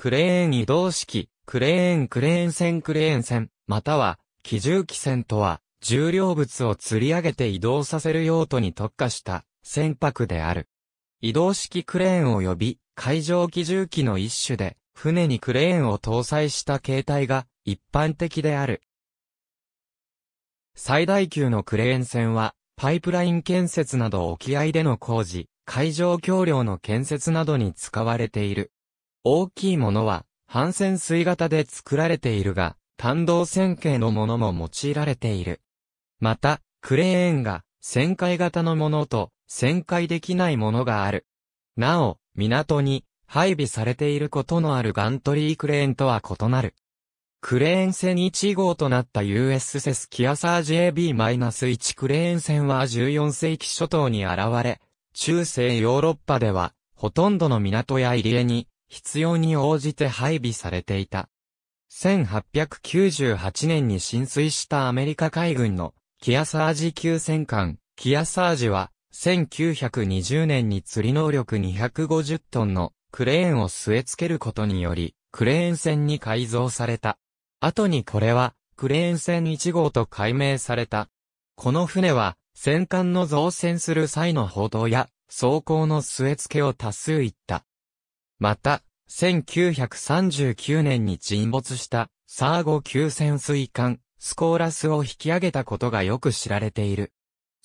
クレーン移動式、クレーンクレーン船クレーン船、または、機重機船とは、重量物を釣り上げて移動させる用途に特化した船舶である。移動式クレーン及び海上機重機の一種で、船にクレーンを搭載した形態が一般的である。最大級のクレーン船は、パイプライン建設など沖合での工事、海上橋梁の建設などに使われている。大きいものは、反潜水型で作られているが、単動線形のものも用いられている。また、クレーンが、旋回型のものと、旋回できないものがある。なお、港に、配備されていることのあるガントリークレーンとは異なる。クレーン船1号となった US セスキアサージ a b 1クレーン船は14世紀初頭に現れ、中世ヨーロッパでは、ほとんどの港や入り江に、必要に応じて配備されていた。1898年に浸水したアメリカ海軍のキアサージ級戦艦、キアサージは、1920年に釣り能力250トンのクレーンを据え付けることにより、クレーン船に改造された。後にこれは、クレーン船1号と改名された。この船は、戦艦の造船する際の報道や、装甲の据え付けを多数いった。また、1939年に沈没したサーゴ級潜水艦スコーラスを引き上げたことがよく知られている。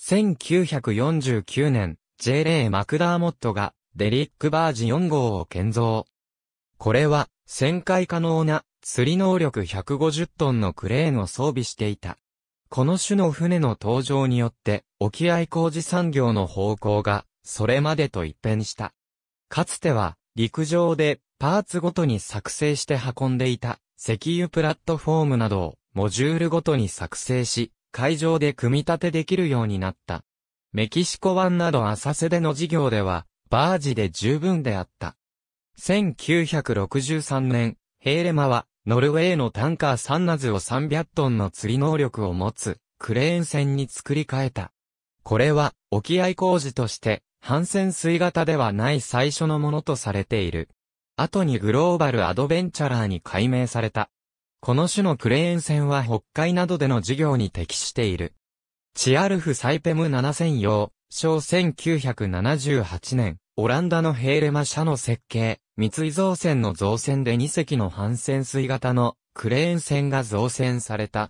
1949年、J レイ・マクダーモットがデリック・バージ4号を建造。これは旋回可能な釣り能力150トンのクレーンを装備していた。この種の船の登場によって沖合工事産業の方向がそれまでと一変した。かつては陸上でパーツごとに作成して運んでいた石油プラットフォームなどをモジュールごとに作成し、海上で組み立てできるようになった。メキシコ湾など浅瀬での事業では、バージで十分であった。1963年、ヘーレマは、ノルウェーのタンカーサンナズを300トンの釣り能力を持つ、クレーン船に作り変えた。これは、沖合工事として、反潜水型ではない最初のものとされている。後にグローバルアドベンチャラーに改名された。この種のクレーン船は北海などでの事業に適している。チアルフ・サイペム7000用、小1978年、オランダのヘーレマ社の設計、三井造船の造船で2隻の反潜水型のクレーン船が造船された。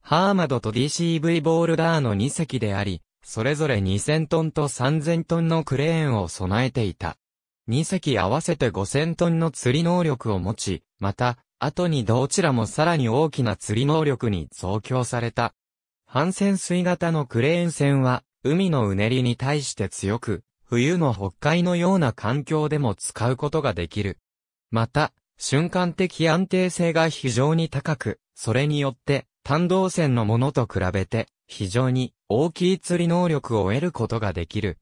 ハーマドと DCV ボールダーの2隻であり、それぞれ2000トンと3000トンのクレーンを備えていた。2隻合わせて5000トンの釣り能力を持ち、また、後にどちらもさらに大きな釣り能力に増強された。反潜水型のクレーン船は、海のうねりに対して強く、冬の北海のような環境でも使うことができる。また、瞬間的安定性が非常に高く、それによって、単動線のものと比べて、非常に大きい釣り能力を得ることができる。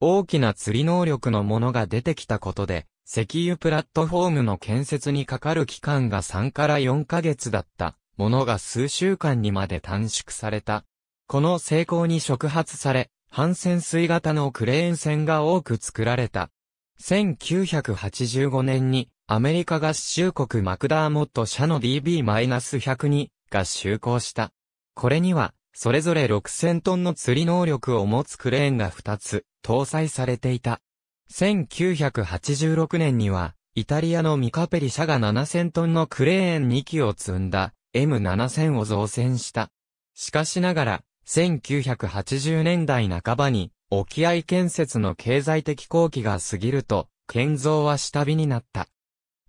大きな釣り能力のものが出てきたことで、石油プラットフォームの建設にかかる期間が3から4ヶ月だったものが数週間にまで短縮された。この成功に触発され、反潜水型のクレーン船が多く作られた。1985年にアメリカ合衆国マクダーモット社の d b 1 0にが就航した。これには、それぞれ6000トンの釣り能力を持つクレーンが2つ、搭載されていた。1986年には、イタリアのミカペリ社が7000トンのクレーン2機を積んだ M7000 を造船した。しかしながら、1980年代半ばに、沖合建設の経済的好機が過ぎると、建造は下火になった。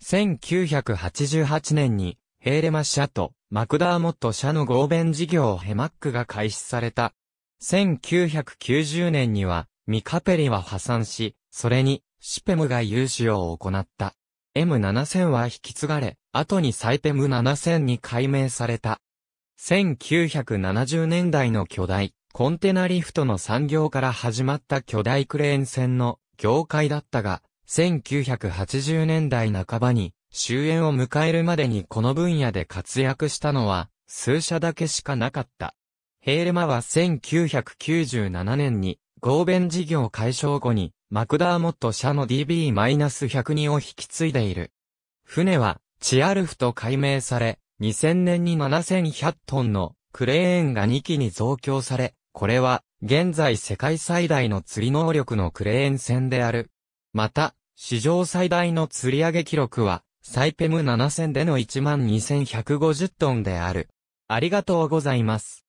1988年に、ヘーレマ社とマクダーモット社の合弁事業ヘマックが開始された。1990年には、ミカペリは破産し、それに、シペムが融資を行った。M7000 は引き継がれ、後にサイペム7000に改名された。1970年代の巨大、コンテナリフトの産業から始まった巨大クレーン船の業界だったが、1980年代半ばに終焉を迎えるまでにこの分野で活躍したのは、数社だけしかなかった。ヘーレマは1997年に、合弁事業解消後に、マクダーモット社の DB-102 を引き継いでいる。船は、チアルフと改名され、2000年に7100トンのクレーンが2機に増強され、これは、現在世界最大の釣り能力のクレーン船である。また、史上最大の釣り上げ記録は、サイペム7000での12150トンである。ありがとうございます。